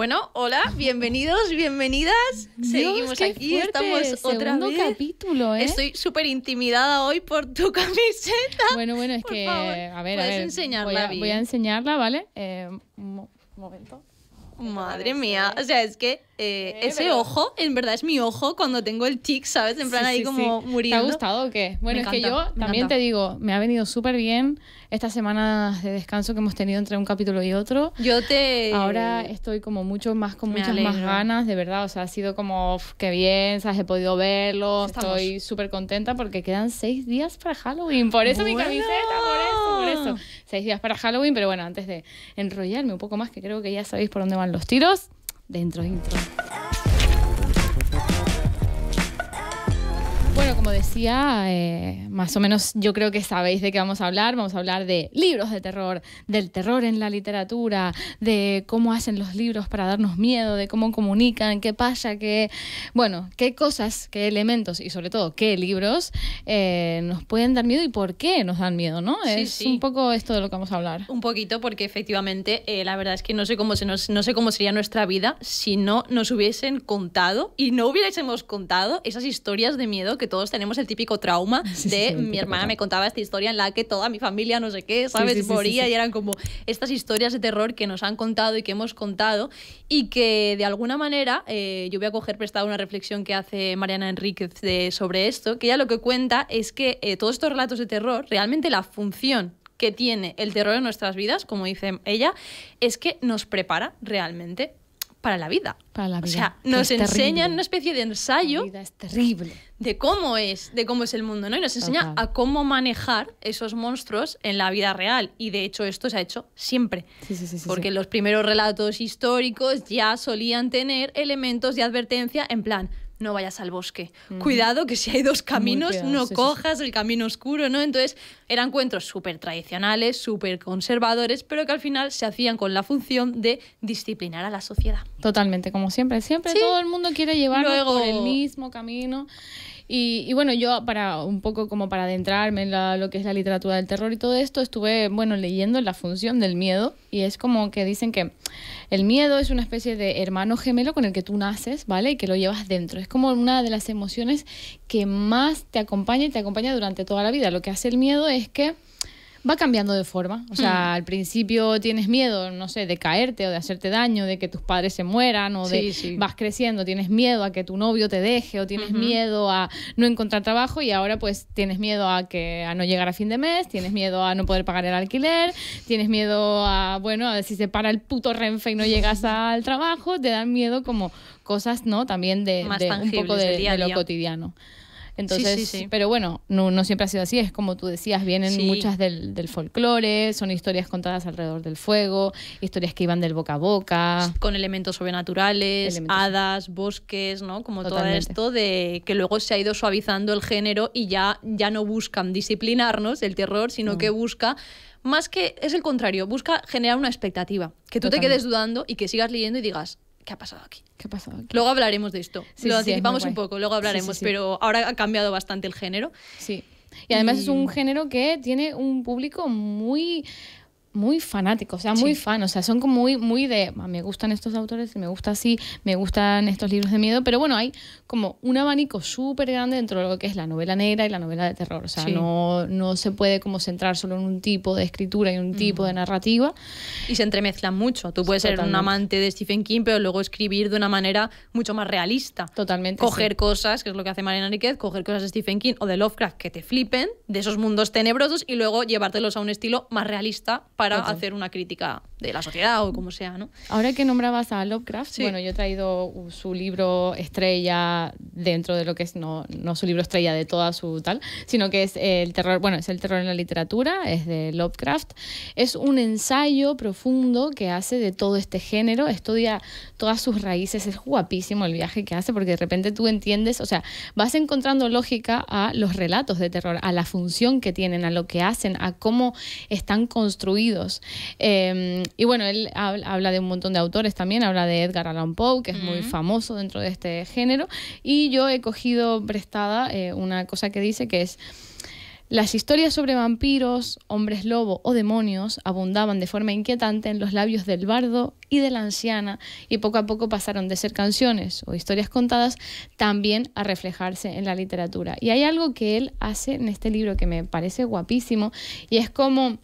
Bueno, hola, bienvenidos, bienvenidas. Seguimos aquí, estamos otra capítulo, ¿eh? Estoy súper intimidada hoy por tu camiseta. Bueno, bueno, es que a ver, voy a, enseñarla, ¿vale? Eh, un momento. Madre mía, o sea, es que eh, ese ojo, en verdad es mi ojo cuando tengo el tic, ¿sabes? En plan ahí como muriendo. ¿Te ha gustado o qué? Bueno, es que yo también te digo, me ha venido súper bien estas semanas de descanso que hemos tenido entre un capítulo y otro. Yo te. Ahora estoy como mucho más, con muchas más ganas, de verdad. O sea, ha sido como, qué bien, ¿sabes? He podido verlo. Estoy súper contenta porque quedan seis días para Halloween. Por eso mi camiseta, por eso, por eso. Seis días para Halloween, pero bueno, antes de enrollarme un poco más, que creo que ya sabéis por dónde van los tiros dentro dentro. decía, eh, más o menos yo creo que sabéis de qué vamos a hablar. Vamos a hablar de libros de terror, del terror en la literatura, de cómo hacen los libros para darnos miedo, de cómo comunican, qué pasa, qué, bueno, qué cosas, qué elementos y sobre todo qué libros eh, nos pueden dar miedo y por qué nos dan miedo, ¿no? es un poco esto de lo que vamos a hablar. Un poquito porque efectivamente eh, la verdad es que no sé cómo se no sé cómo sería nuestra vida si no nos hubiesen contado y no hubiésemos contado esas historias de miedo que todos tenemos tenemos el típico trauma de mi hermana me contaba esta historia en la que toda mi familia, no sé qué, ¿sabes? Moría y eran como estas historias de terror que nos han contado y que hemos contado y que de alguna manera eh, yo voy a coger prestada una reflexión que hace Mariana Enríquez sobre esto, que ella lo que cuenta es que eh, todos estos relatos de terror, realmente la función que tiene el terror en nuestras vidas, como dice ella, es que nos prepara realmente para la vida. Para la vida. O sea, nos enseñan una especie de ensayo. La vida es terrible de cómo es, de cómo es el mundo, ¿no? Y nos enseña a cómo manejar esos monstruos en la vida real. Y de hecho esto se ha hecho siempre. porque los primeros relatos históricos ya solían tener elementos de advertencia en plan, no vayas al bosque. Cuidado que si hay dos caminos, no cojas el camino oscuro, ¿no? Entonces, eran encuentros súper tradicionales, súper conservadores, pero que al final se hacían con la función de disciplinar a la sociedad. Totalmente, como siempre. Siempre todo el mundo quiere llevarlo por el mismo camino. Y, bueno, yo para un poco como para adentrarme en lo que es la literatura del terror y todo esto, estuve, bueno, leyendo la función del miedo y es como que dicen que el miedo es una especie de hermano gemelo con el que tú naces, ¿vale? Y que lo llevas dentro. Es como una de las emociones que más te acompaña y te acompaña durante toda la vida. Lo que hace el miedo es que va cambiando de forma. O sea, mm. al principio tienes miedo, no sé, de caerte o de hacerte daño, de que tus padres se mueran o de vas creciendo, tienes miedo a que tu novio te deje o tienes miedo a no encontrar trabajo y ahora pues tienes miedo a que a no llegar a fin de mes, tienes miedo a no poder pagar el alquiler, tienes miedo a bueno, a ver si se para el puto Renfe y no llegas al trabajo, te dan miedo como cosas, ¿no? También de, un poco de, lo cotidiano. Entonces, sí, pero bueno, no, siempre ha sido así, es como tú decías, vienen muchas del, folclore, son historias contadas alrededor del fuego, historias que iban del boca a boca. Con elementos sobrenaturales, hadas, bosques, ¿no? Como todo esto de que luego se ha ido suavizando el género y ya, ya no buscan disciplinarnos el terror, sino que busca más que es el contrario, busca generar una expectativa, que tú te quedes dudando y que sigas leyendo y digas, ¿qué ha pasado aquí? ¿Qué ha pasado aquí? Luego hablaremos de esto. Lo anticipamos un poco, luego hablaremos, pero ahora ha cambiado bastante el género. Sí. Y además es un género que tiene un público muy muy fanático, o sea, muy fan, o sea, son como muy, muy de, ah, me gustan estos autores, me gusta así, me gustan estos libros de miedo, pero bueno, hay como un abanico súper grande dentro de lo que es la novela negra y la novela de terror, o sea, no, se puede como centrar solo en un tipo de escritura y un tipo de mm. narrativa. Y se entremezclan mucho, tú puedes ser un amante de Stephen King, pero luego escribir de una manera mucho más realista. Totalmente. Coger cosas, que es lo que hace Mariana Enriquez, coger cosas de Stephen King o de Lovecraft que te flipen, de esos mundos tenebrosos, y luego llevártelos a un estilo más realista para hacer una crítica de la sociedad o como sea, ¿no? Ahora que nombrabas a Lovecraft, bueno, yo he traído su libro estrella dentro de lo que es, no, no su libro estrella de toda su tal, sino que es el terror, bueno, es el terror en la literatura, es de Lovecraft. Es un ensayo profundo que hace de todo este género, estudia todas sus raíces, es guapísimo el viaje que hace porque de repente tú entiendes, o sea, vas encontrando lógica a los relatos de terror, a la función que tienen, a lo que hacen, a cómo están construidos. Em, y bueno, él habla de un montón de autores también, habla de Edgar Allan Poe, que es muy mm. famoso dentro de este género, y yo he cogido prestada eh, una cosa que dice que es... Las historias sobre vampiros, hombres lobo o demonios abundaban de forma inquietante en los labios del bardo y de la anciana y poco a poco pasaron de ser canciones o historias contadas también a reflejarse en la literatura. Y hay algo que él hace en este libro que me parece guapísimo y es como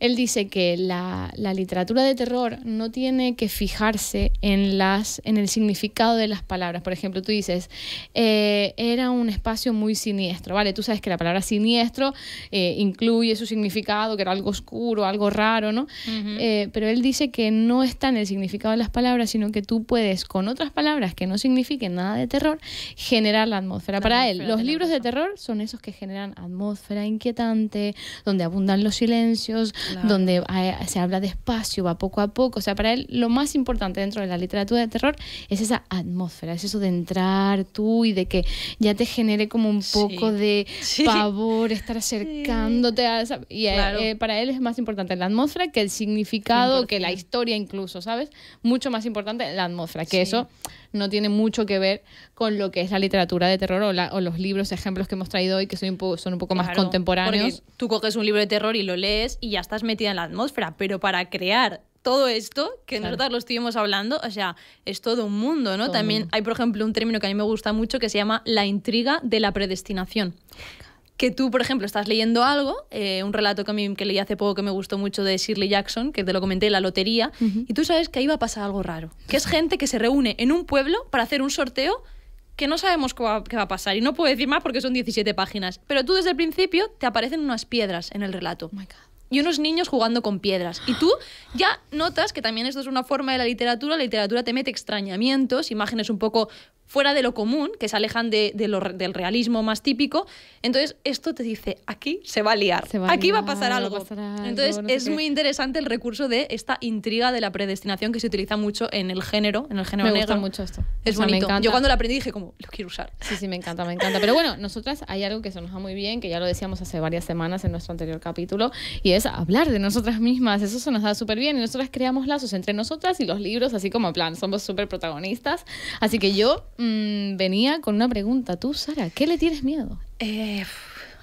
él dice que la, literatura de terror no tiene que fijarse en, las, en el significado de las palabras. Por ejemplo, tú dices, eh, era un espacio muy siniestro, ¿vale? Tú sabes que la palabra siniestro eh, incluye su significado, que era algo oscuro, algo raro, ¿no? Eh, pero él dice que no está en el significado de las palabras, sino que tú puedes, con otras palabras que no signifiquen nada de terror, generar la atmósfera. Para él, los libros de terror son esos que generan atmósfera inquietante, donde abundan los silencios, donde eh, se habla despacio, va poco a poco. O sea, para él lo más importante dentro de la literatura de terror es esa atmósfera, es eso de entrar tú y de que ya te genere como un poco de pavor estar acercándote. A esa, y eh, eh, para él es más importante la atmósfera que el significado, que la historia incluso, ¿sabes? Mucho más importante la atmósfera, que eso no tiene mucho que ver con lo que es la literatura de terror o, los libros, ejemplos que hemos traído hoy, que son un poco, más contemporáneos. Tú coges un libro de terror y lo lees y ya estás metida en la atmósfera, pero para crear todo esto que claro. nosotros lo estuvimos hablando, o sea, es todo un mundo, ¿no? También hay, por ejemplo, un término que a mí me gusta mucho que se llama la intriga de la predestinación que tú, por ejemplo, estás leyendo algo, eh, un relato que, leí hace poco que me gustó mucho de Shirley Jackson, que te lo comenté, La Lotería, y tú sabes que ahí va a pasar algo raro, que es gente que se reúne en un pueblo para hacer un sorteo que no sabemos qué va, a pasar, y no puedo decir más porque son 17 páginas, pero tú desde el principio te aparecen unas piedras en el relato. Oh y unos niños jugando con piedras. Y tú ya notas que también esto es una forma de la literatura. La literatura te mete extrañamientos, imágenes un poco fuera de lo común, que se alejan de, de lo, del realismo más típico. Entonces, esto te dice, aquí se va a liar, aquí va a pasar algo. Entonces, es muy interesante el recurso de esta intriga de la predestinación que se utiliza mucho en el género, en el género negro. Me gusta mucho esto. Es bonito. Yo cuando lo aprendí dije como, lo quiero usar. Sí, sí, me encanta, me encanta. Pero bueno, nosotras hay algo que se nos da muy bien, que ya lo decíamos hace varias semanas en nuestro anterior capítulo, y es hablar de nosotras mismas. Eso se nos da súper bien. Y nosotras creamos lazos entre nosotras y los libros, así como en plan, somos súper protagonistas. Así que yo Mm, venía con una pregunta. Tú, Sara, ¿qué le tienes miedo? Eh,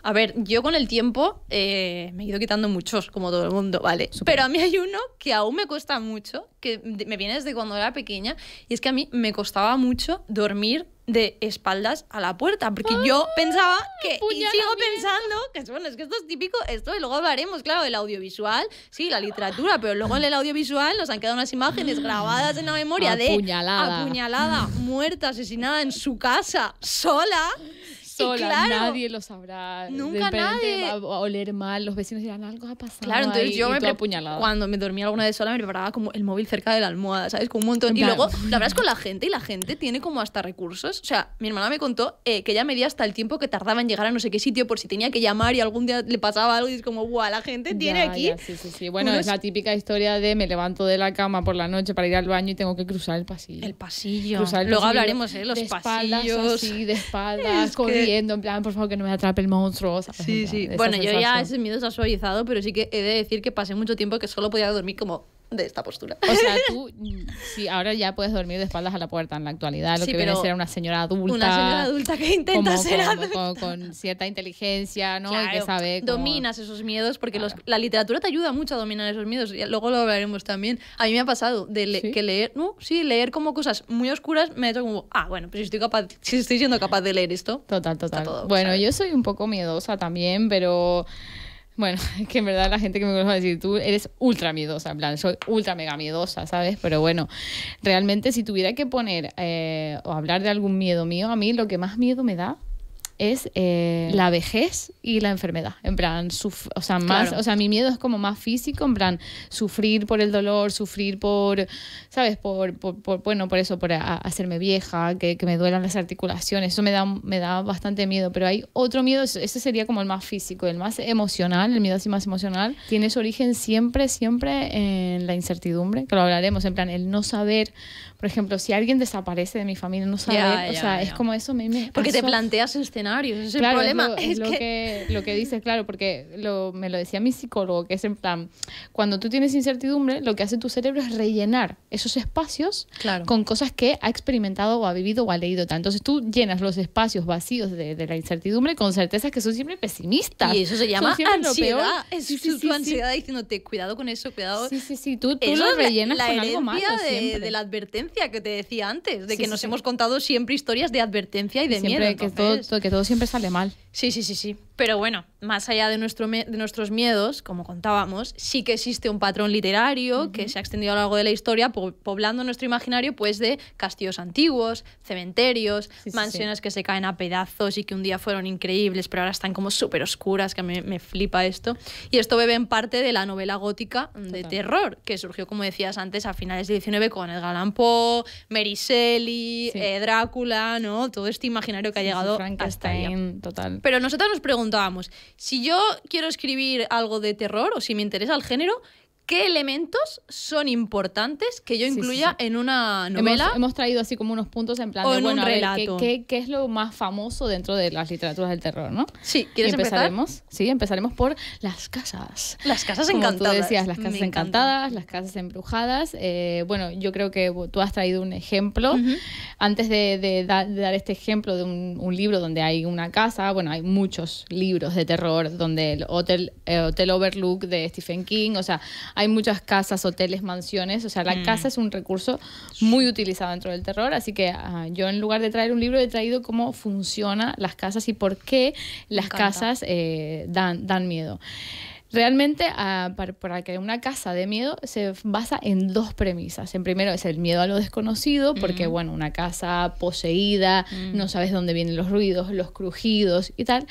a ver, yo con el tiempo eh, me he ido quitando muchos, como todo el mundo, ¿vale? Pero a mí hay uno que aún me cuesta mucho, que me viene desde cuando era pequeña, y es que a mí me costaba mucho dormir de espaldas a la puerta, porque yo pensaba que, y sigo pensando, que bueno, es que esto es típico, esto y luego hablaremos, claro, del audiovisual, sí, la literatura, pero luego en el audiovisual nos han quedado unas imágenes grabadas en la memoria de apuñalada, muerta, asesinada en su casa, sola, sola, nadie lo sabrá. Nunca nadie. Va a oler mal, los vecinos dirán algo ha pasado. Claro, entonces yo me cuando me dormía alguna vez sola me preparaba como el móvil cerca de la almohada, ¿sabes? Con un montón. Y luego lo hablas con la gente y la gente tiene como hasta recursos. O sea, mi hermana me contó eh, que ella medía hasta el tiempo que tardaba en llegar a no sé qué sitio por si tenía que llamar y algún día le pasaba algo y es como, guau, la gente tiene aquí. sí, sí, sí. Bueno, es la típica historia de me levanto de la cama por la noche para ir al baño y tengo que cruzar el pasillo. El pasillo. luego hablaremos, ¿eh? Los pasillos. de espaldas, en plan, por favor, que no me atrape el monstruo. Sí, sí. Bueno, yo ya ese miedo se ha suavizado, pero sí que he de decir que pasé mucho tiempo que solo podía dormir como de esta postura. O sea, tú sí, ahora ya puedes dormir de espaldas a la puerta en la actualidad, lo que viene a ser una señora adulta. Una señora adulta que intenta ser adulta. Con, cierta inteligencia, ¿no? y que sabe Dominas esos miedos, porque la literatura te ayuda mucho a dominar esos miedos, y luego lo hablaremos también. A mí me ha pasado de que leer, no, sí, leer como cosas muy oscuras me ha hecho como, ah, bueno, pero si estoy, estoy siendo capaz de leer esto. Total, total. bueno, yo soy un poco miedosa también, pero... Bueno, es que en verdad la gente que me conoce va a decir, tú eres ultra miedosa, en plan, soy ultra mega miedosa, ¿sabes? Pero bueno, realmente si tuviera que poner eh, o hablar de algún miedo mío, a mí lo que más miedo me da es eh, la vejez y la enfermedad. En plan, o sea, más, o sea, mi miedo es como más físico, en plan, sufrir por el dolor, sufrir por, ¿sabes? Por, por, bueno, por eso, por hacerme vieja, que, que, me duelan las articulaciones, eso me da, me da bastante miedo, pero hay otro miedo, ese sería como el más físico, el más emocional, el miedo así más emocional, tiene su origen siempre, siempre en la incertidumbre, que lo hablaremos, en plan, el no saber por ejemplo, si alguien desaparece de mi familia, no sabe o sea, es como eso me, Porque te planteas escenarios, ese es el problema. Lo, es lo que... lo que dices, claro, porque me lo decía mi psicólogo, que es en plan, cuando tú tienes incertidumbre, lo que hace tu cerebro es rellenar esos espacios con cosas que ha experimentado o ha vivido o ha leído. Entonces tú llenas los espacios vacíos de, la incertidumbre con certezas que son siempre pesimistas. Y eso se llama ansiedad. Es sí, tu ansiedad diciéndote, cuidado con eso, cuidado. Sí, sí, sí, tú, tú lo rellenas con algo malo. De, de la advertencia que te decía antes, de que nos hemos contado siempre historias de advertencia y de miedo. Que, que todo siempre sale mal. Sí, sí, sí, sí. Pero bueno, más allá de, nuestro, de nuestros miedos, como contábamos, sí que existe un patrón literario que se ha extendido a lo largo de la historia, poblando nuestro imaginario pues de castillos antiguos, cementerios, mansiones que se caen a pedazos y que un día fueron increíbles, pero ahora están como súper oscuras, que me, me, flipa esto. Y esto bebe en parte de la novela gótica de terror, que surgió, como decías antes, a finales del 19 con el Allan Poe, Mary Shelley, eh, Drácula, ¿no? Todo este imaginario que ha llegado hasta ahí. Total. Pero nosotros nos preguntamos preguntábamos, si yo quiero escribir algo de terror o si me interesa el género, ¿Qué elementos son importantes que yo incluya en una novela? Hemos, traído así como unos puntos en plan de, un ¿qué, es lo más famoso dentro de las literaturas del terror, no? Sí, ¿quieres empezaremos, empezar? Sí, empezaremos por las casas. Las casas como encantadas. Tú decías, las casas encantadas, las casas embrujadas. Eh, bueno, yo creo que tú has traído un ejemplo. Antes de, dar este ejemplo de un, libro donde hay una casa, bueno, hay muchos libros de terror donde el Hotel eh, Overlook de Stephen King, o sea, hay muchas casas, hoteles, mansiones, o sea, la mm. casa es un recurso muy utilizado dentro del terror, así que ah, yo en lugar de traer un libro he traído cómo funcionan las casas y por qué las casas eh, dan, miedo. Realmente, ah, para, que una casa de miedo se basa en dos premisas. En primero es el miedo a lo desconocido, porque, mm. bueno, una casa poseída, mm. no sabes dónde vienen los ruidos, los crujidos y tal.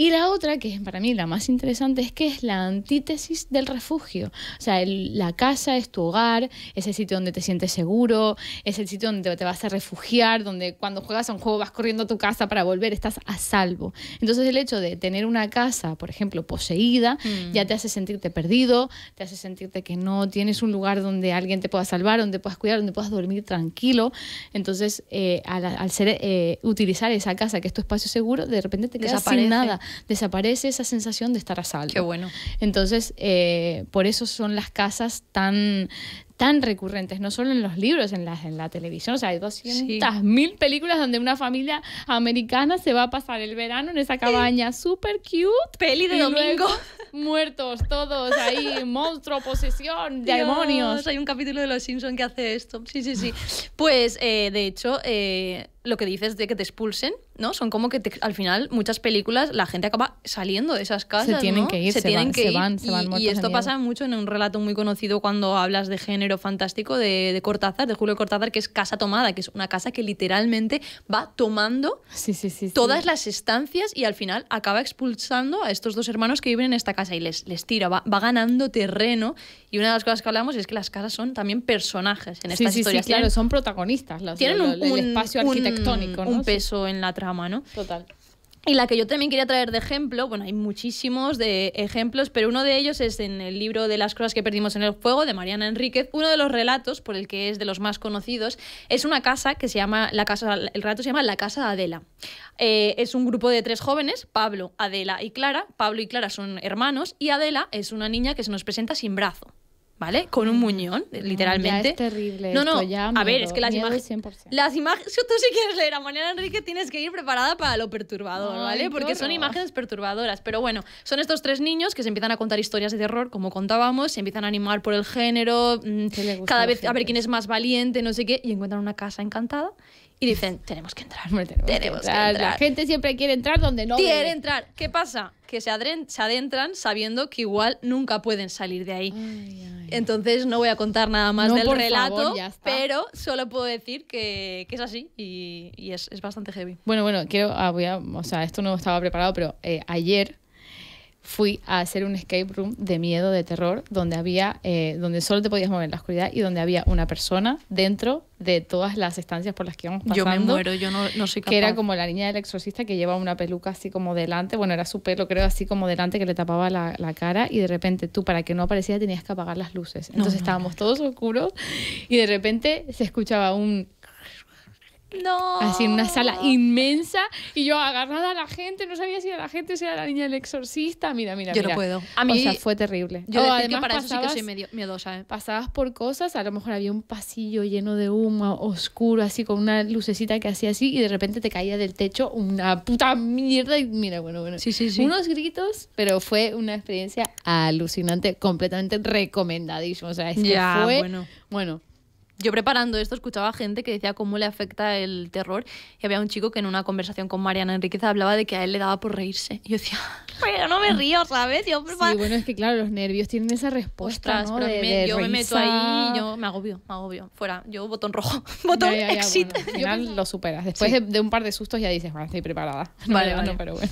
Y la otra, que es para mí la más interesante, es que es la antítesis del refugio. O sea, la casa es tu hogar, es el sitio donde te sientes seguro, es el sitio donde te vas a refugiar, donde cuando juegas a un juego vas corriendo a tu casa para volver, estás a salvo. Entonces el hecho de tener una casa, por ejemplo, poseída, mm. ya te hace sentirte perdido, te hace sentirte que no tienes un lugar donde alguien te pueda salvar, donde puedas cuidar, donde puedas dormir tranquilo. Entonces, eh, al, ser, eh, utilizar esa casa, que es tu espacio seguro, de repente te quedas para sin nada desaparece esa sensación de estar a salvo. Qué bueno. Entonces, eh, por eso son las casas tan, tan recurrentes, no solo en los libros, en la, en la televisión. O sea, hay 200.000 películas donde una familia americana se va a pasar el verano en esa cabaña súper cute. Peli de domingo. muertos todos ahí, monstruo, posesión, demonios. Hay un capítulo de Los Simpsons que hace esto. Sí, sí, sí. Pues, eh, de hecho, eh, lo que dices de que te expulsen, ¿no? Son como que al final muchas películas la gente acaba saliendo de esas casas. Se tienen que ir, se, van, que se Van, se van y, esto pasa mucho en un relato muy conocido cuando hablas de género fantástico de, Cortázar, de Julio Cortázar, que es Casa Tomada, que es una casa que literalmente va tomando sí, sí, sí, todas las estancias y al final acaba expulsando a estos dos hermanos que viven en esta casa y les, les tira, va, ganando terreno. Y una de las cosas que hablamos es que las casas son también personajes en estas historias. claro, son protagonistas. tienen un, espacio arquitectónico. Mm, un peso en la trama, ¿no? Total. Y la que yo también quería traer de ejemplo, bueno, hay muchísimos de ejemplos, pero uno de ellos es en el libro de las cosas que perdimos en el fuego de Mariana Enríquez. Uno de los relatos, por el que es de los más conocidos, es una casa que se llama, la casa, el relato se llama La Casa de Adela. Eh, es un grupo de tres jóvenes, Pablo, Adela y Clara. Pablo y Clara son hermanos y Adela es una niña que se nos presenta sin brazo. ¿vale? Con un mm. muñón, mm, literalmente. es terrible. No, no, ya a ver, es que las imágenes. Las imágenes, tú si quieres leer a Mariana Enrique, tienes que ir preparada para lo perturbador, ¿vale? Porque son imágenes perturbadoras. Pero bueno, son estos tres niños que se empiezan a contar historias de terror, como contábamos, se empiezan a animar por el género, mm, cada vez a ver quién es más valiente, no sé qué, y encuentran una casa encantada y dicen, tenemos que entrar. tenemos, que, entrar. La gente siempre quiere entrar donde no. Quiere entrar. ¿Qué pasa? Que se, adentran sabiendo que igual nunca pueden salir de ahí. Entonces no voy a contar nada más del relato, pero solo puedo decir que, es así y, es, bastante heavy. Bueno, bueno, quiero, ah, a, o sea, esto no estaba preparado, pero eh, ayer fui a hacer un escape room de miedo, de terror, donde había, eh, donde solo te podías mover en la oscuridad y donde había una persona dentro de todas las estancias por las que íbamos pasando. Yo me muero, yo no, sé soy Que era como la niña del exorcista que llevaba una peluca así como delante, bueno, era su pelo creo así como delante que le tapaba la, cara y de repente tú para que no apareciera tenías que apagar las luces. Entonces estábamos todos oscuros y de repente se escuchaba un no. Así en una sala inmensa y yo agarrada a la gente, no sabía si era la gente, si era la niña del exorcista. Mira, mira, Yo no puedo. A mí, o sea, fue terrible. Yo oh, además, para eso sí que soy medio, miedosa. ¿eh? Pasabas por cosas, a lo mejor había un pasillo lleno de humo, oscuro, así con una lucecita que hacía así y de repente te caía del techo una puta mierda y mira, bueno, bueno. Sí, sí, sí. Unos gritos, pero fue una experiencia alucinante, completamente recomendadísima O sea, es que bueno, bueno yo preparando esto escuchaba gente que decía cómo le afecta el terror y había un chico que en una conversación con Mariana Enríquez hablaba de que a él le daba por reírse. yo decía, pero no me río, ¿sabes? Yo, sí, pues, bueno, es que claro, los nervios tienen esa respuesta, ¿no? yo me meto ahí, yo me agobio, me agobio. Fuera, yo botón rojo, botón exit. al final lo superas. Después de, un par de sustos ya dices, bueno, estoy preparada. vale, vale. pero bueno.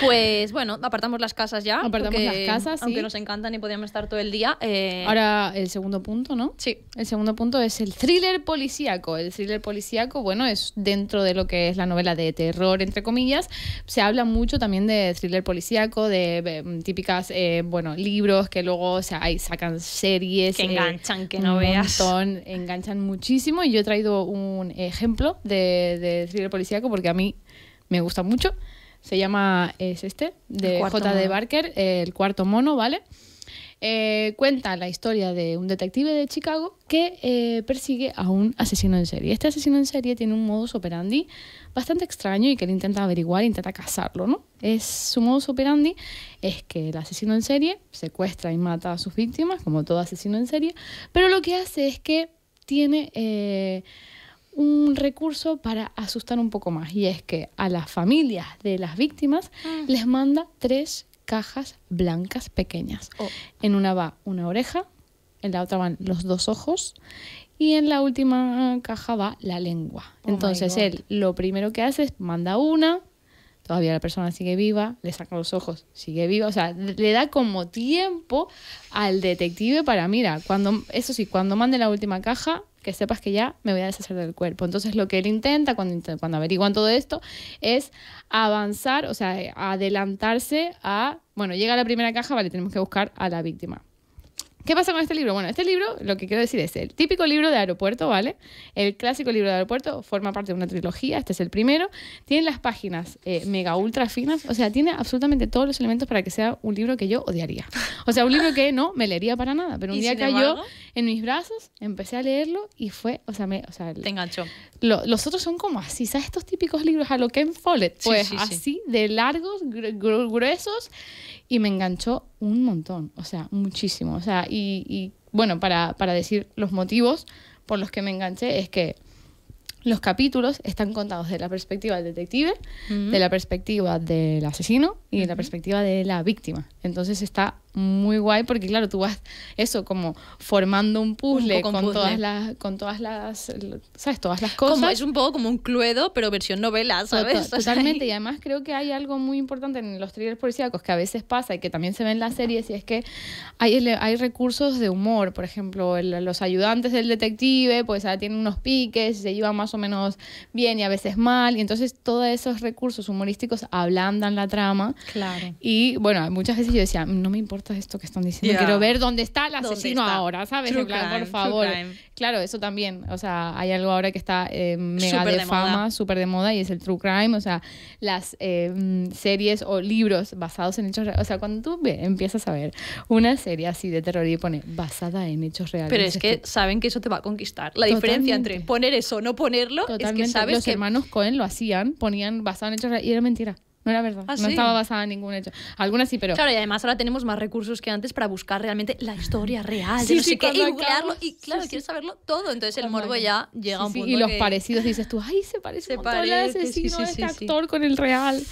Pues bueno, apartamos las casas ya. Apartamos las casas, Aunque nos encantan y podríamos estar todo el día. Eh, Ahora el segundo punto, ¿no? Sí. El segundo punto es el thriller policíaco. El thriller policíaco, bueno, es dentro de lo que es la novela de terror, entre comillas. Se habla mucho también de thriller policíaco, de, eh, típicas, eh, bueno, libros que luego o sea, sacan series. Que enganchan, que no veas. Montón, enganchan muchísimo. Y yo he traído un ejemplo de, de thriller policíaco porque a mí me gusta mucho se llama, es este, de J.D. Barker, El cuarto mono, ¿vale? Eh, cuenta la historia de un detective de Chicago que eh, persigue a un asesino en serie. Este asesino en serie tiene un modus operandi bastante extraño y que él intenta averiguar, intenta casarlo, ¿no? Es, su modus operandi es que el asesino en serie secuestra y mata a sus víctimas, como todo asesino en serie, pero lo que hace es que tiene... Eh, un recurso para asustar un poco más y es que a las familias de las víctimas ah. les manda tres cajas blancas pequeñas. Oh. En una va una oreja, en la otra van los dos ojos y en la última caja va la lengua. Oh Entonces él lo primero que hace es manda una, todavía la persona sigue viva, le saca los ojos, sigue viva, o sea, le da como tiempo al detective para, mira, cuando, eso sí, cuando mande la última caja, que sepas que ya me voy a deshacer del cuerpo. Entonces lo que él intenta cuando, cuando averiguan todo esto es avanzar, o sea, eh, adelantarse a, bueno, llega a la primera caja, vale, tenemos que buscar a la víctima. ¿Qué pasa con este libro? Bueno, este libro, lo que quiero decir es el típico libro de aeropuerto, ¿vale? El clásico libro de aeropuerto forma parte de una trilogía, este es el primero. Tiene las páginas eh, mega ultra finas, o sea, tiene absolutamente todos los elementos para que sea un libro que yo odiaría. O sea, un libro que no me leería para nada, pero un día cayó en mis brazos, empecé a leerlo y fue, o sea, me, o sea, te enganchó. los otros son como así, ¿sabes? Estos típicos libros a lo Ken Follett, pues así, de largos, gruesos y me enganchó un montón, o sea, muchísimo. O sea, y, y bueno, para, decir los motivos por los que me enganché es que los capítulos están contados de la perspectiva del detective, de la perspectiva del asesino y de la perspectiva de la víctima. Entonces está muy guay porque claro, tú vas eso como formando un puzzle, con, Todas las, con todas las sabes, todas las cosas. es un poco como un cluedo, pero versión novela, ¿sabes? totalmente, y además creo que hay algo muy importante en los thrillers policíacos que a veces pasa y que también se ve en las series y es que hay, hay recursos de humor, por ejemplo, los ayudantes del detective, pues ah, tienen unos piques, se llevan más o menos bien y a veces mal, y entonces todos esos recursos humorísticos ablandan la trama. Claro. Y bueno, muchas veces yo decía, no me importa esto que están diciendo. Quiero ver dónde está el asesino ahora, ¿sabes? claro por favor. Claro, eso también. O sea, hay algo ahora que está eh, mega de, fama, súper de moda, y es el true crime. O sea, las eh, mm, series o libros basados en hechos reales. O sea, cuando tú empiezas a ver una serie así de terror y pone basada en hechos reales. Pero es, que, saben que eso te va a conquistar. La diferencia entre poner eso o no ponerlo es que sabes Los hermanos Cohen lo hacían, ponían basado en hechos reales y era mentira no era verdad. Ah, no estaba basada en ningún hecho. Algunas sí, pero. Claro, y además ahora tenemos más recursos que antes para buscar realmente la historia real, y crearlo Y claro, quieres saberlo todo. Entonces el morbo ya llega a un punto. Y los parecidos dices tú, ay, se parece se Sí, Sí, parece, asesino, este actor con el real.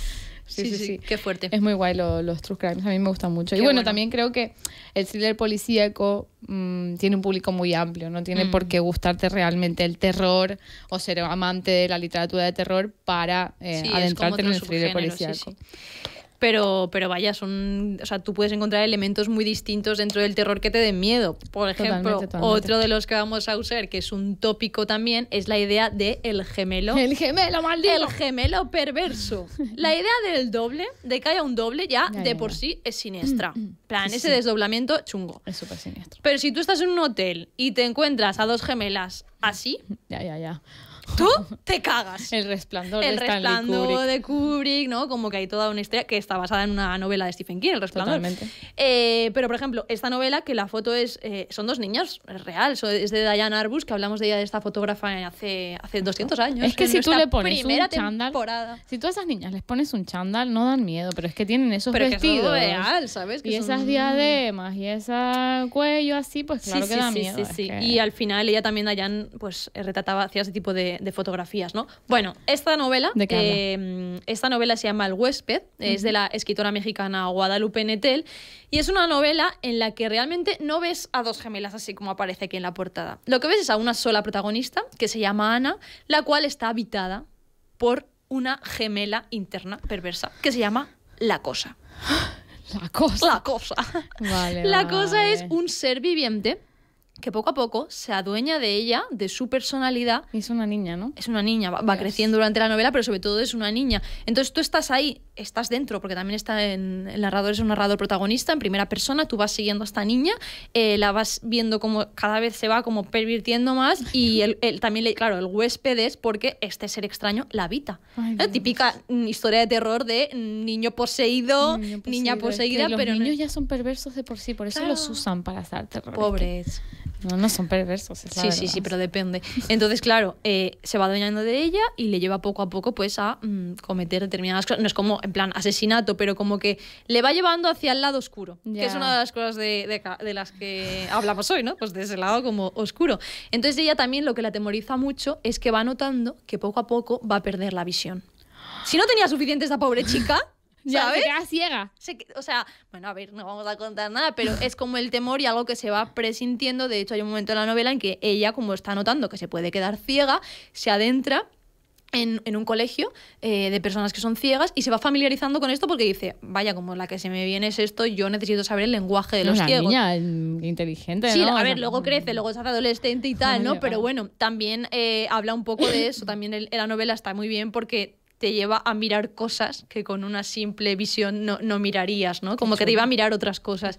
Sí, sí, sí, Qué fuerte. Es muy guay los true crimes, a mí me gustan mucho. y bueno, también creo que el thriller policíaco mm, tiene un público muy amplio, no tiene por mm. qué gustarte realmente el terror o ser amante de la literatura de terror para eh, adentrarte en el thriller policíaco pero, vaya, son, o sea, tú puedes encontrar elementos muy distintos dentro del terror que te den miedo. Por ejemplo, otro de los que vamos a usar, que es un tópico también, es la idea de el gemelo. El gemelo maldito. El gemelo perverso. la idea del doble, de que haya un doble ya, de por sí es siniestra. Mm, mm. plan, ese desdoblamiento chungo. Es súper siniestro. Pero si tú estás en un hotel y te encuentras a dos gemelas así. Ya, ya, ya tú te cagas. El resplandor, el de, resplandor Kubrick. de Kubrick, ¿no? Como que hay toda una historia que está basada en una novela de Stephen King, El resplandor. Totalmente. Eh, pero, por ejemplo, esta novela, que la foto es. Eh, son dos niños, es real. Es de Diane Arbus, que hablamos de ella, de esta fotógrafa, eh, hace, hace 200 años. Es que si tú le pones un chándal. Si tú a esas niñas les pones un chándal, no dan miedo, pero es que tienen esos pero vestidos. Que es real, ¿sabes? Que y esas diademas y ese cuello así, pues claro que sí, miedo. Y al final ella también, Diane, pues retrataba, hacía ese tipo de de fotografías, ¿no? Bueno, esta novela, em, esta novela se llama El huésped, es de la escritora mexicana Guadalupe Netel, y es una novela en la que realmente no ves a dos gemelas así como aparece aquí en la portada. Lo que ves es a una sola protagonista, que se llama Ana, la cual está habitada por una gemela interna perversa, que se llama La Cosa. La cosa. La cosa. la cosa es un ser viviente que poco a poco se adueña de ella, de su personalidad. Es una niña, ¿no? Es una niña, va, creciendo durante la novela, pero sobre todo es una niña. Entonces tú estás ahí, estás dentro, porque también está en el narrador, es un narrador protagonista, en primera persona, tú vas siguiendo a esta niña, eh, la vas viendo como cada vez se va como pervirtiendo más y el, también, le, claro, el huésped es porque este ser extraño la habita. típica mm, historia de terror de niño poseído, niña poseída, pero... Los niños ya son perversos de por sí, por eso los ah. usan para hacer terror. Pobres. No, no son perversos. Es sí, sí, sí, pero depende. Entonces, claro, eh, se va adueñando de ella y le lleva poco a poco pues a mm, cometer determinadas cosas. No es como, en plan, asesinato, pero como que le va llevando hacia el lado oscuro, que es una de las cosas de, las que hablamos hoy, ¿no? Pues de ese lado como oscuro. Entonces ella también lo que la temoriza mucho es que va notando que poco a poco va a perder la visión. Si no tenía suficiente esta pobre chica... Ya ¿Sabes? ciega. o sea, bueno, a ver, no vamos a contar nada, pero es como el temor y algo que se va presintiendo. De hecho, hay un momento en la novela en que ella, como está notando que se puede quedar ciega, se adentra en, en, un colegio eh, de personas que son ciegas y se va familiarizando con esto porque dice, vaya, como la que se me viene es esto, yo necesito saber el lenguaje de los una ciegos. Niña mm, inteligente. Sí, a ver, luego mm. crece, luego se hace adolescente y tal, ¿no? Pero bueno, también eh, habla un poco de eso, también la novela está muy bien porque te lleva a mirar cosas que con una simple visión no, mirarías, ¿no? Como que te iba a mirar otras cosas.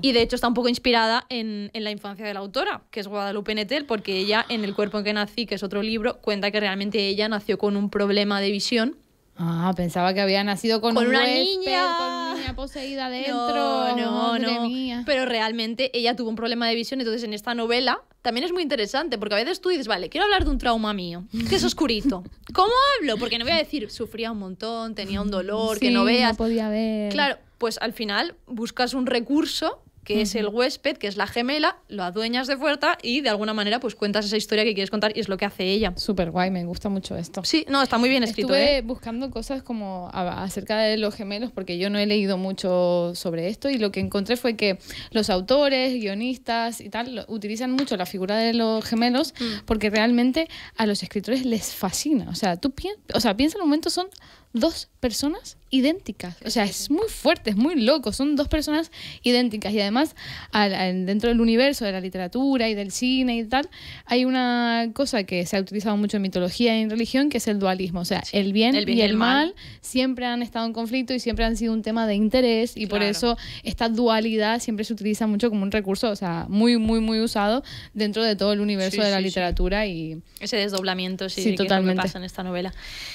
Y de hecho está un poco inspirada en, en, la infancia de la autora, que es Guadalupe Nettel, porque ella en El cuerpo en que nací, que es otro libro, cuenta que realmente ella nació con un problema de visión Ah, pensaba que había nacido con, una niña. Con una niña poseída dentro. No, no, Pero realmente ella tuvo un problema de visión, entonces en esta novela también es muy interesante, porque a veces tú dices, vale, quiero hablar de un trauma mío, que es oscurito. ¿Cómo hablo? Porque no voy a decir, sufría un montón, tenía un dolor, que no veas. No podía ver. Claro, pues al final buscas un recurso que es el huésped, que es la gemela, lo adueñas de puerta y de alguna manera pues cuentas esa historia que quieres contar y es lo que hace ella. Súper guay, me gusta mucho esto. Sí, no, está muy bien escrito. Estuve ¿eh? buscando cosas como acerca de los gemelos porque yo no he leído mucho sobre esto y lo que encontré fue que los autores, guionistas y tal utilizan mucho la figura de los gemelos mm. porque realmente a los escritores les fascina. O sea, tú o sea, piensa en un momento son dos personas idénticas. O sea, es muy fuerte, es muy loco. Son dos personas idénticas. Y además, dentro del universo de la literatura y del cine y tal, hay una cosa que se ha utilizado mucho en mitología y en religión, que es el dualismo. O sea, el, bien y el, mal, siempre han estado en conflicto y siempre han sido un tema de interés. Y por eso esta dualidad siempre se utiliza mucho como un recurso, o sea, muy, muy, muy usado dentro de todo el universo de la literatura. y Ese desdoblamiento, sí, totalmente pasa en esta novela.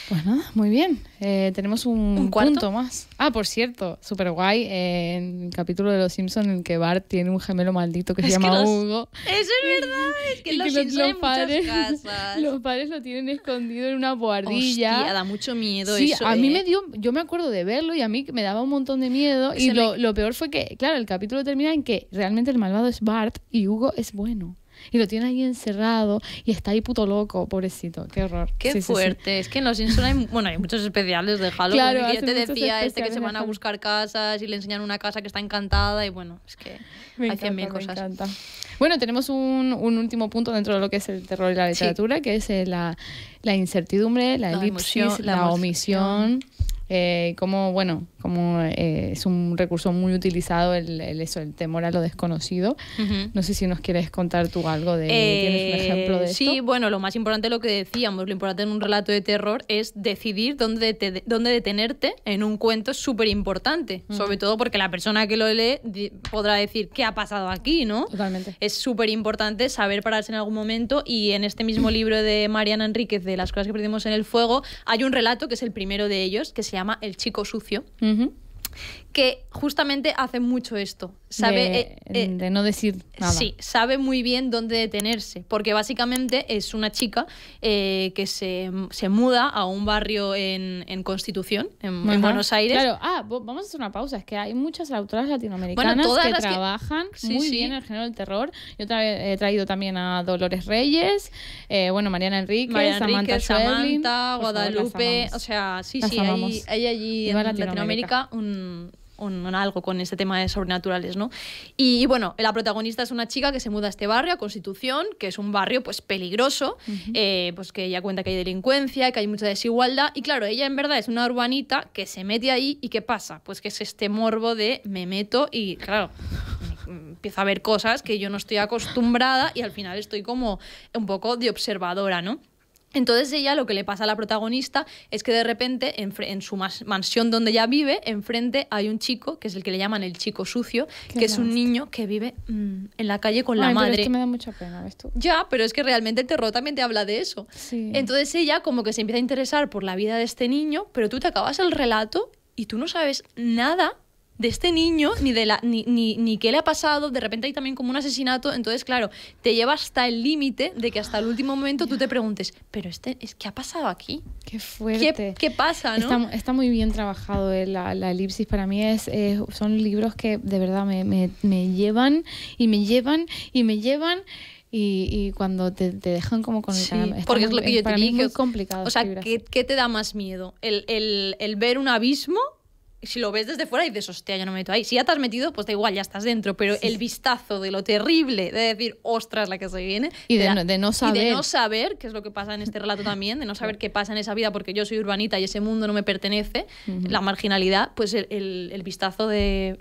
Pues muy bien. Eh, tenemos un, punto más. Ah, por cierto, súper guay. en el capítulo de Los Simpsons, en el que Bart tiene un gemelo maldito que se llama Hugo. Eso es verdad. que, los, que padres, lo tienen escondido en una boardilla. Hostia, da mucho miedo sí, eso, A mí ¿eh? me dio. Yo me acuerdo de verlo y a mí me daba un montón de miedo. y lo, lo peor fue que, claro, el capítulo termina en que realmente el malvado es Bart y Hugo es bueno y lo tiene ahí encerrado y está ahí puto loco, pobrecito, qué horror. Qué fuerte, es que en los insulares bueno, hay muchos especiales de Halloween claro, y te decía este que se van a buscar casas y le enseñan una casa que está encantada y bueno, es que me hay mil cosas. bueno, tenemos un, un, último punto dentro de lo que es el terror y la literatura, que es eh, la, la, incertidumbre, la, elipsis, la, omisión, eh, como, bueno, como eh, es un recurso muy utilizado el, el, eso, el temor a lo desconocido. No sé si nos quieres contar tú algo de... ¿Tienes un ejemplo de eh, esto? Sí, bueno, lo más importante lo que decíamos, lo importante en un relato de terror es decidir dónde, te, dónde detenerte en un cuento es súper importante, sobre todo porque la persona que lo lee podrá decir qué ha pasado aquí, ¿no? Totalmente. Es súper importante saber pararse en algún momento y en este mismo libro de Mariana Enríquez de Las cosas que perdimos en el fuego hay un relato que es el primero de ellos que se llama El chico sucio. Mm-hmm. que justamente hace mucho esto. Sabe, eh, eh, de, no decir nada. Sí, sabe muy bien dónde detenerse, porque básicamente es una chica eh, que se, se, muda a un barrio en, en Constitución, en, Buenos Aires. Claro, ah, vamos a hacer una pausa, es que hay muchas autoras latinoamericanas todas que trabajan muy el género del terror. Yo he traído también a Dolores Reyes, eh, bueno, Mariana Enrique, Mariana Samantha, Guadalupe, o sea, sí, sí, hay, allí en Latinoamérica un un, algo con este tema de sobrenaturales, ¿no? Y, bueno, la protagonista es una chica que se muda a este barrio, a Constitución, que es un barrio pues peligroso, eh, pues que ella cuenta que hay delincuencia, que hay mucha desigualdad, y claro, ella en verdad es una urbanita que se mete ahí y ¿qué pasa? Pues que es este morbo de me meto y claro, empieza a ver cosas que yo no estoy acostumbrada y al final estoy como un poco de observadora, ¿no? Entonces ella lo que le pasa a la protagonista es que de repente en, su mansión donde ella vive, enfrente hay un chico, que es el que le llaman el chico sucio, que es un niño que vive mm, en la calle con la madre. Pero esto me da mucha pena, ¿ves tú? Ya, pero es que realmente el terror también te habla de eso. Entonces ella como que se empieza a interesar por la vida de este niño, pero tú te acabas el relato y tú no sabes nada de este niño, ni de la, ni, ni, qué le ha pasado, de repente hay también como un asesinato, entonces claro, te lleva hasta el límite de que hasta el último momento tú te preguntes, pero este, es ¿qué ha pasado aquí? Qué fuerte. ¿Qué, pasa? Está, muy bien trabajado eh, la, elipsis, para mí es, eh, son libros que de verdad me, llevan y me llevan y me llevan. Y, y, cuando te, dejan como con el sí, Porque es lo que yo para mí Es muy complicado. O este sea, ¿qué, te da más miedo? ¿El, el ver un abismo si lo ves desde fuera y dices, hostia, yo no me meto ahí. Si ya te has metido, pues da igual, ya estás dentro. Pero el vistazo de lo terrible, de decir, ostras, la que se viene. Y de, no saber. Y de no saber, que es lo que pasa en este relato también, de no saber qué pasa en esa vida porque yo soy urbanita y ese mundo no me pertenece, la marginalidad, pues el, el, vistazo de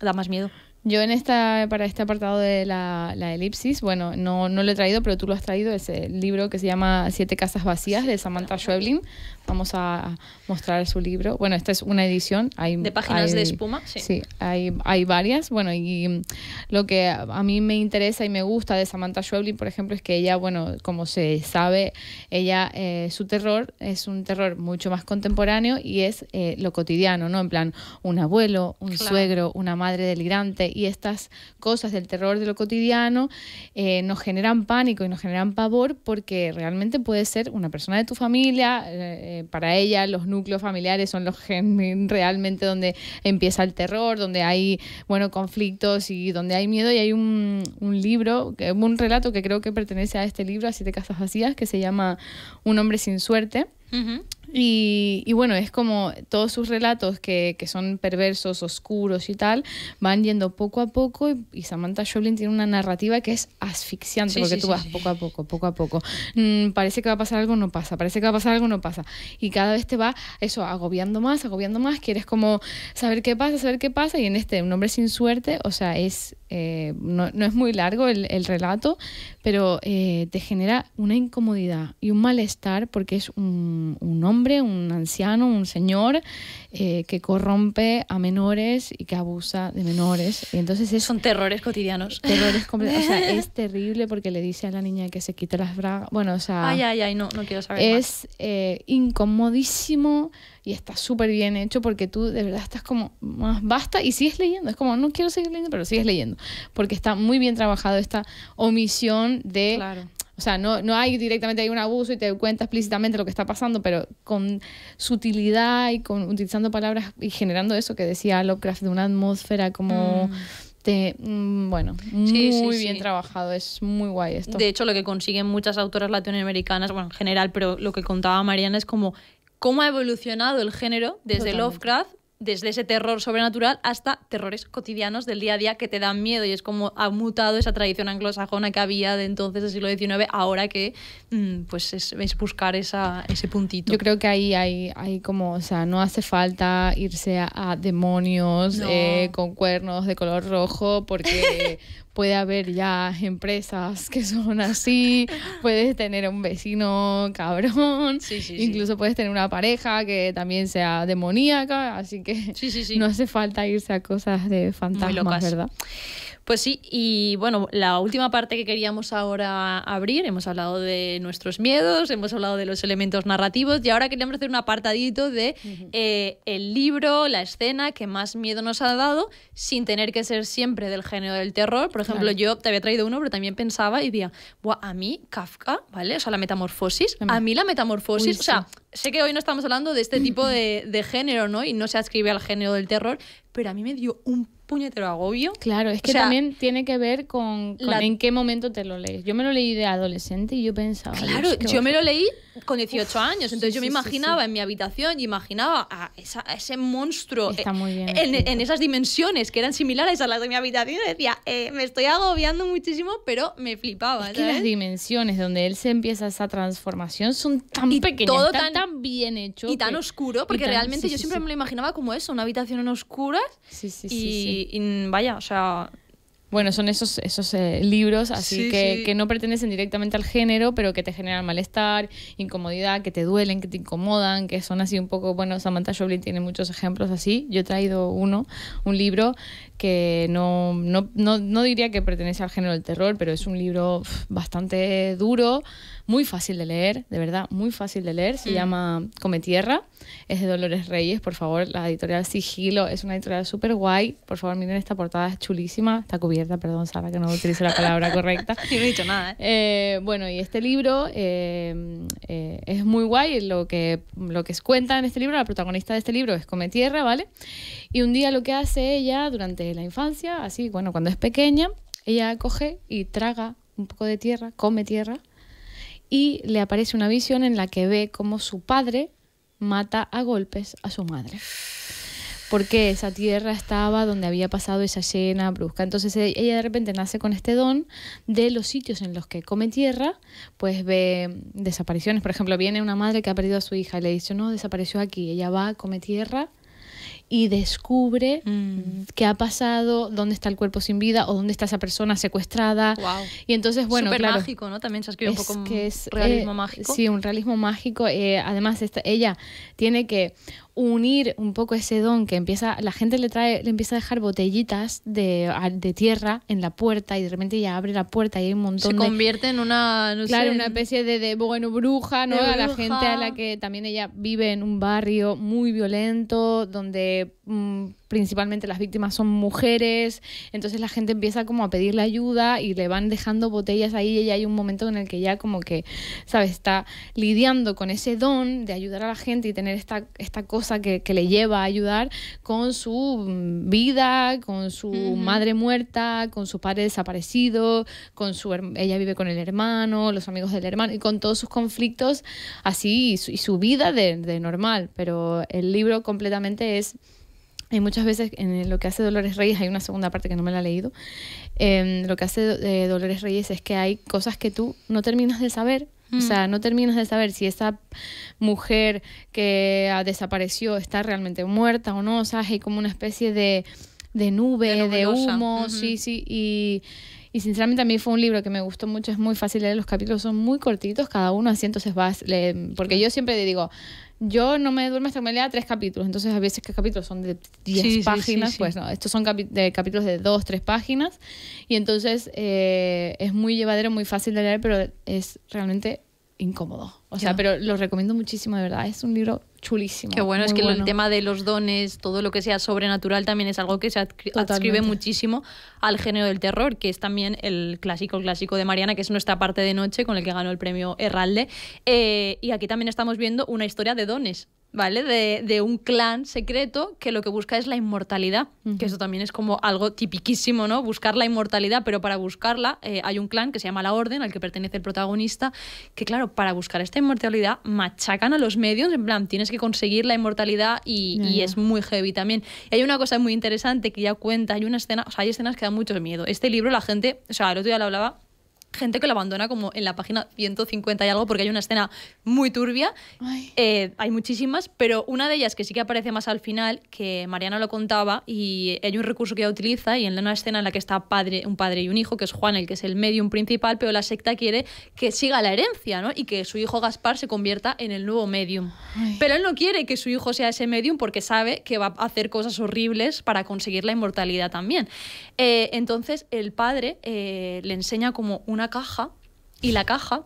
da más miedo. Yo en esta, para este apartado de la, la elipsis, bueno, no, no, lo he traído, pero tú lo has traído, ese libro que se llama Siete Casas Vacías de Samantha Schweblin vamos a mostrar su libro. Bueno, esta es una edición. Hay, de páginas de espuma, sí. hay, hay varias. Bueno, y lo que a mí me interesa y me gusta de Samantha Schweblin, por ejemplo, es que ella, bueno, como se sabe, ella, eh, su terror es un terror mucho más contemporáneo y es eh, lo cotidiano, ¿no? En plan, un abuelo, un suegro, una madre delirante y estas cosas del terror de lo cotidiano eh, nos generan pánico y nos generan pavor porque realmente puede ser una persona de tu familia eh, para ella los núcleos familiares son los realmente donde empieza el terror, donde hay bueno conflictos y donde hay miedo. Y hay un, un libro, un relato que creo que pertenece a este libro, a Siete Casas Vacías, que se llama Un hombre sin suerte. Y, bueno, es como todos sus relatos que, son perversos, oscuros y tal, van yendo poco a poco y, Samantha Shoblin tiene una narrativa que es asfixiante porque tú vas poco a poco, poco a poco. Mm, parece que va a pasar algo, no pasa, parece que va a pasar algo, no pasa. Y cada vez te va eso agobiando más, agobiando más, quieres como saber qué pasa, saber qué pasa y en este, un hombre sin suerte, o sea, es... Eh, no, es muy largo el, el relato, pero eh, te genera una incomodidad y un malestar porque es un, un hombre un anciano, un señor eh, que corrompe a menores y que abusa de menores. entonces Son terrores cotidianos. Terrores o sea, es terrible porque le dice a la niña que se quite las bragas. Bueno, o sea... Ay, ay, ay, no, no quiero saber. Es eh, incomodísimo y está súper bien hecho porque tú de verdad estás como, más basta y sigues leyendo. Es como, no quiero seguir leyendo, pero sigues leyendo. Porque está muy bien trabajado esta omisión de... Claro o sea, no, hay directamente hay un abuso y te cuenta explícitamente lo que está pasando, pero con sutilidad y con utilizando palabras y generando eso que decía Lovecraft de una atmósfera como... Mm. te De, mm, bueno, muy bien trabajado, es muy guay esto. De hecho, lo que consiguen muchas autoras latinoamericanas, bueno, en general, pero lo que contaba Mariana es como cómo ha evolucionado el género desde Lovecraft desde ese terror sobrenatural hasta terrores cotidianos del día a día que te dan miedo y es como ha mutado esa tradición anglosajona que había de entonces del siglo XIX ahora que mm, pues es, buscar ese puntito. Yo creo que ahí hay, como, o sea, no hace falta irse a, demonios eh, con cuernos de color rojo porque, puede haber ya empresas que son así, puedes tener un vecino cabrón, incluso puedes tener una pareja que también sea demoníaca, así que no hace falta irse a cosas de fantasmas, ¿verdad? Pues sí, y bueno, la última parte que queríamos ahora abrir, hemos hablado de nuestros miedos, hemos hablado de los elementos narrativos y ahora queríamos hacer un apartadito de eh, el libro, la escena que más miedo nos ha dado, sin tener que ser siempre del género del terror. Por ejemplo, yo te había traído uno, pero también pensaba y decía, a mí Kafka, ¿vale? O sea, la metamorfosis, a mí la metamorfosis, o sea, sé que hoy no estamos hablando de este tipo de, género, ¿no? Y no se adscribe al género del terror, pero a mí me dio un puñetero agobio. Claro, es que también tiene que ver con, en qué momento te lo lees. Yo me lo leí de adolescente y yo pensaba... Claro, yo me lo leí con 18 años, entonces yo me imaginaba en mi habitación, y imaginaba a, ese monstruo eh, en, esas dimensiones que eran similares a las de mi habitación y decía, eh, me estoy agobiando muchísimo, pero me flipaba. Es que las dimensiones donde él se empieza esa transformación son tan y pequeñas, todo tan, bien hecho. Y tan oscuro, porque realmente yo siempre me lo imaginaba como eso, una habitación en oscuras. Sí, sí, sí y, vaya, o sea... Bueno, son esos, esos eh, libros así que, no pertenecen directamente al género, pero que te generan malestar, incomodidad, que te duelen, que te incomodan, que son así un poco, bueno, Samantha Joblin tiene muchos ejemplos así. Yo he traído uno, un libro que no, no, no diría que pertenece al género del terror, pero es un libro bastante duro, muy fácil de leer, de verdad, muy fácil de leer. Se mm. llama Come Tierra, es de Dolores Reyes, por favor, la editorial Sigilo, es una editorial súper guay. Por favor, miren esta portada, es chulísima, está cubierta, perdón, Sara, que no utilice la palabra correcta. Yo no he dicho nada. ¿eh? Eh, bueno, y este libro eh, es muy guay, lo que, lo que cuenta en este libro, la protagonista de este libro es Come Tierra, ¿vale? Y un día lo que hace ella durante la infancia, así, bueno, cuando es pequeña, ella coge y traga un poco de tierra, come tierra, y le aparece una visión en la que ve cómo su padre mata a golpes a su madre. Porque esa tierra estaba donde había pasado esa llena brusca. Entonces e, ella de repente nace con este don de los sitios en los que come tierra, pues ve desapariciones. Por ejemplo, viene una madre que ha perdido a su hija y le dice, no, desapareció aquí. Ella va, come tierra, y descubre mm. qué ha pasado, dónde está el cuerpo sin vida o dónde está esa persona secuestrada. Y entonces, bueno, Súper mágico, ¿no? También se ha escrito un poco que es, realismo eh, mágico. Sí, un realismo mágico. Eh, además, ella tiene que unir un poco ese don que empieza, la gente le trae, le empieza a dejar botellitas de, tierra en la puerta y de repente ella abre la puerta y hay un montón se convierte en una. claro, una especie de, bueno, bruja, ¿no? A la gente a la que también ella vive en un barrio muy violento, donde Mm, principalmente las víctimas son mujeres, entonces la gente empieza como a pedirle ayuda y le van dejando botellas ahí y hay un momento en el que ya como que, ¿sabes? Está lidiando con ese don de ayudar a la gente y tener esta, esta cosa que, le lleva a ayudar con su vida, con su madre muerta, con su padre desaparecido, con su... ella vive con el hermano, los amigos del hermano y con todos sus conflictos así y su, vida de, de normal, pero el libro completamente es y muchas veces en lo que hace Dolores Reyes, hay una segunda parte que no me la he leído, em, lo que hace eh, Dolores Reyes es que hay cosas que tú no terminas de saber, o sea, mm. no terminas de saber si esa mujer que ah, desapareció está realmente muerta o no, o sea, hay como una especie de, de nube, de, humo, sí, sí, y... sinceramente a mí fue un libro que me gustó mucho, es muy fácil leer, los capítulos son muy cortitos, cada uno así, entonces vas, porque yo siempre digo, yo no me duermo hasta que me lea tres capítulos, entonces a veces que capítulos son de 10 páginas, pues no, estos son de capítulos de dos, tres páginas, y entonces eh, es muy llevadero, muy fácil de leer, pero es realmente incómodo. O sea, pero lo recomiendo muchísimo, de verdad. Es un libro chulísimo. Qué bueno, es que el tema de los dones, todo lo que sea sobrenatural también es algo que se adscribe muchísimo al género del terror, que es también el clásico, clásico de Mariana, que es nuestra parte de noche con el que ganó el premio Herralde. Eh, y aquí también estamos viendo una historia de dones. ¿vale? De, de, un clan secreto que lo que busca es la inmortalidad, que eso también es como algo tipiquísimo, ¿no? Buscar la inmortalidad, pero para buscarla eh, hay un clan que se llama La Orden, al que pertenece el protagonista, que claro, para buscar esta inmortalidad machacan a los medios, en plan, tienes que conseguir la inmortalidad y, es muy heavy también. Y hay una cosa muy interesante que ya cuenta, hay una escena, o sea, hay escenas que dan mucho miedo. Este libro la gente, o sea, el otro día lo hablaba gente que lo abandona como en la página 150 y algo porque hay una escena muy turbia. Eh, hay muchísimas, pero una de ellas que sí que aparece más al final, que Mariana lo contaba, y hay un recurso que ella utiliza, y en una escena en la que está padre, un padre y un hijo, que es Juan, el que es el medium principal, pero la secta quiere que siga la herencia, ¿no? Y que su hijo Gaspar se convierta en el nuevo medium. Pero él no quiere que su hijo sea ese medium porque sabe que va a hacer cosas horribles para conseguir la inmortalidad también. Eh, entonces el padre eh, le enseña como una caja y la caja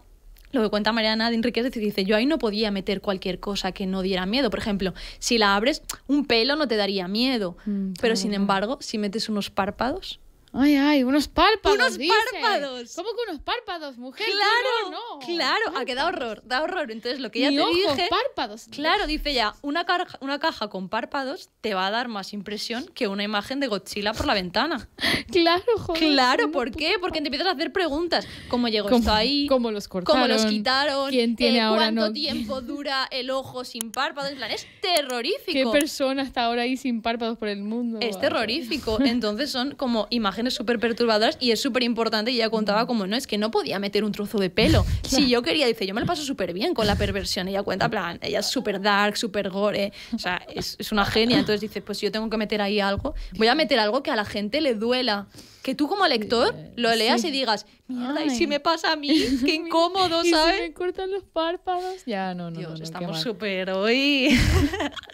lo que cuenta Mariana de Enrique es dice, yo ahí no podía meter cualquier cosa que no diera miedo. Por ejemplo, si la abres, un pelo no te daría miedo, mm, pero sin embargo, si metes unos párpados, Ay, ay, unos párpados. Unos párpados. ¿Cómo que unos párpados, mujer? Claro, no, claro. ¿A ah, que da horror, da horror. Entonces lo que ya te ojos, párpados. Claro, dice ya, una, caja, una caja con párpados te va a dar más impresión que una imagen de Godzilla por la ventana. claro, joder. Claro, ¿por qué? Porque te empiezas a hacer preguntas. ¿Cómo llegó esto ahí? ¿Cómo los cortaron? ¿Cómo los quitaron? ¿Quién tiene eh, ahora ¿Cuánto tiempo dura el ojo sin párpados? es terrorífico. ¿Qué persona está ahora ahí sin párpados por el mundo? Es terrorífico. Entonces son como imágenes súper perturbadoras y es súper importante. Y ella contaba como, no, es que no podía meter un trozo de pelo. Si yo quería, dice, yo me lo paso súper bien con la perversión. Ella cuenta, plan, ella es súper dark, súper gore, o sea, es, es una genia. Entonces dice, pues yo tengo que meter ahí algo. Voy a meter algo que a la gente le duela que tú como lector eh, lo leas y digas, mierda, ¿y si me pasa a mí? Qué incómodo, ¿sabes? me cortan los párpados. Ya, no, no. Dios, estamos súper hoy.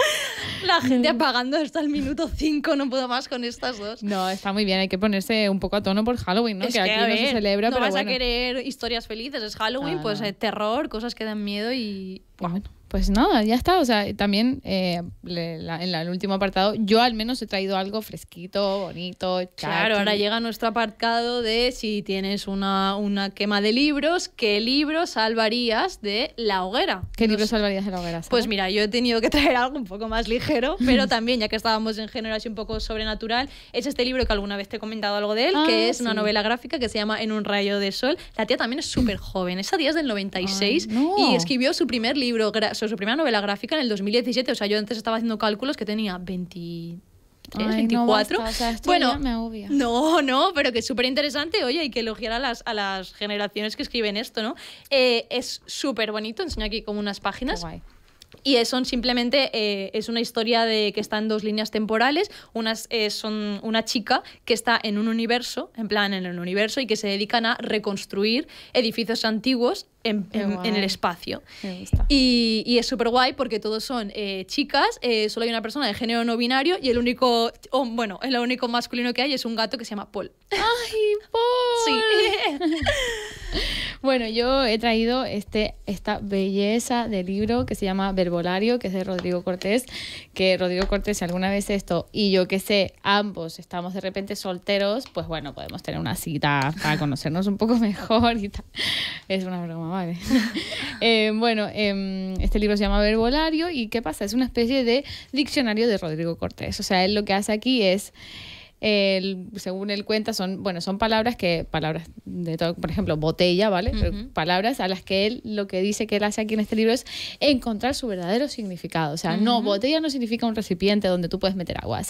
La gente apagando hasta el minuto 5, no puedo más con estas dos. No, está muy bien, hay que ponerse un poco a tono por Halloween, ¿no? que, aquí no se celebra, no vas a querer historias felices, es Halloween, pues eh, terror, cosas que dan miedo y... bueno pues nada, ya está. O sea, también eh, en el último apartado, yo al menos he traído algo fresquito, bonito. chato. Claro, ahora llega nuestro apartado de si tienes una, una quema de libros, ¿qué libro salvarías de la hoguera? ¿Qué libro salvarías de la hoguera? Pues mira, yo he tenido que traer algo un poco más ligero, pero también, ya que estábamos en género así un poco sobrenatural, es este libro que alguna vez te he comentado algo de él, que ah, es una novela gráfica que se llama En un rayo de sol. La tía también es súper joven, esa tía es del 96 y escribió su primer libro su primera novela gráfica en el 2017. O sea, yo antes estaba haciendo cálculos que tenía 23, 24. bueno, me obvia. no, no, pero que es súper interesante, oye, hay que elogiar a las, a las generaciones que escriben esto, ¿no? Eh, es súper bonito, enseño aquí como unas páginas. Y son simplemente, eh, es una historia de que está en dos líneas temporales. Unas eh, son una chica que está en un universo, en plan en el universo, y que se dedican a reconstruir edificios antiguos en, el espacio. Y, es súper guay porque todos son eh, chicas, eh, solo hay una persona de género no binario y el único, bueno bueno, el único masculino que hay es un gato que se llama Paul. ¡Ay, Paul! Sí. Bueno, yo he traído este, esta belleza de libro que se llama Verbolario, que es de Rodrigo Cortés, que Rodrigo Cortés, si alguna vez esto, y yo que sé, ambos estamos de repente solteros, pues bueno, podemos tener una cita para conocernos un poco mejor y tal. Es una broma Eh, bueno, em, este libro se llama Verbolario y ¿qué pasa? Es una especie de diccionario de Rodrigo Cortés. O sea, él lo que hace aquí es según él cuenta, son, bueno, son palabras que, palabras de por ejemplo, botella, ¿vale? Palabras a las que él, lo que dice que él hace aquí en este libro es encontrar su verdadero significado. O sea, no, botella no significa un recipiente donde tú puedes meter agua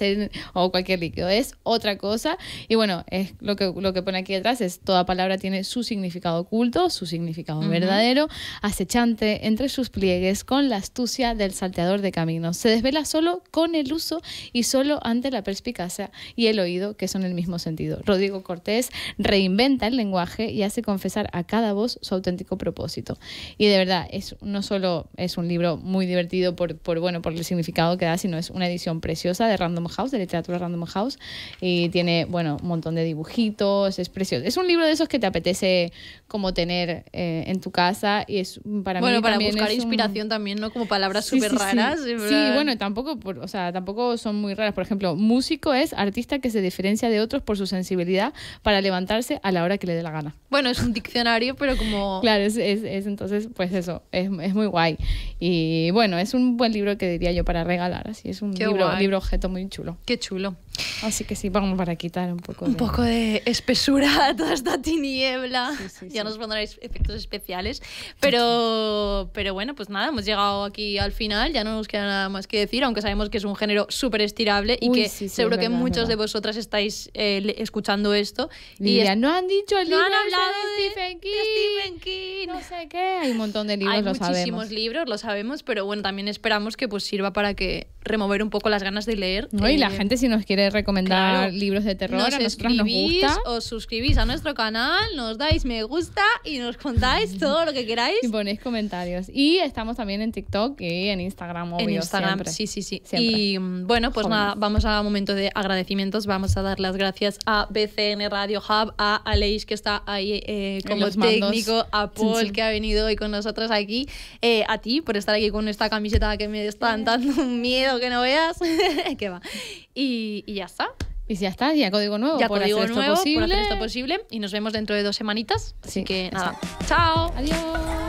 o cualquier líquido, es otra cosa. Y bueno, es lo que, lo que pone aquí detrás es toda palabra tiene su significado oculto, su significado verdadero, acechante entre sus pliegues con la astucia del salteador de caminos. Se desvela solo con el uso y solo ante la perspicacia y el oído, que son el mismo sentido. Rodrigo Cortés reinventa el lenguaje y hace confesar a cada voz su auténtico propósito. Y de verdad, es, no solo es un libro muy divertido por, bueno, por el significado que da, sino es una edición preciosa de Random House, de literatura Random House, y tiene bueno, un montón de dibujitos, es precioso. Es un libro de esos que te apetece como tener eh, en tu casa y es para bueno, para buscar inspiración también, ¿no? Como palabras súper raras. Sí. sí, bueno, tampoco, o sea, tampoco son muy raras. Por ejemplo, músico es artista que de diferencia de otros por su sensibilidad para levantarse a la hora que le dé la gana. Bueno, es un diccionario, pero como... Claro, es, entonces, pues eso, es, muy guay. Y bueno, es un buen libro que diría yo para regalar, así es un libro, libro objeto muy chulo. Qué chulo. Así que sí, vamos para quitar un poco de... Un poco de espesura a toda esta tiniebla. ya nos pondréis efectos especiales. Pero, pero bueno, pues nada, hemos llegado aquí al final. Ya no nos queda nada más que decir, aunque sabemos que es un género súper estirable y que seguro que muchos de vosotras estáis eh, escuchando esto. y ya no han dicho el no han hablado de, Stephen King, No sé qué. Hay un montón de libros, Hay muchísimos libros, lo sabemos. Pero bueno, también esperamos que pues sirva para que remover un poco las ganas de leer. No, y la eh, gente si nos quiere recomendar libros de terror, nos a nosotros nos gusta. Os suscribís a nuestro canal, nos dais me gusta y nos contáis todo lo que queráis. Y ponéis comentarios. Y estamos también en TikTok y en Instagram, obvio, En Instagram, sí, sí, sí. Y mm, bueno, pues nada, vamos un momento de agradecimientos. Vamos a dar las gracias a BCN Radio Hub, a Aleix, que está ahí eh, como técnico, a Paul, que ha venido hoy con nosotros aquí, eh, a ti por estar aquí con esta camiseta que me está dando un miedo que no veas. que va. y y ya está. Y si ya está, ya código nuevo. Ya por código hacer nuevo posible. por hacer esto posible. Y nos vemos dentro de dos semanitas. Así que nada. Está. Chao. Adiós.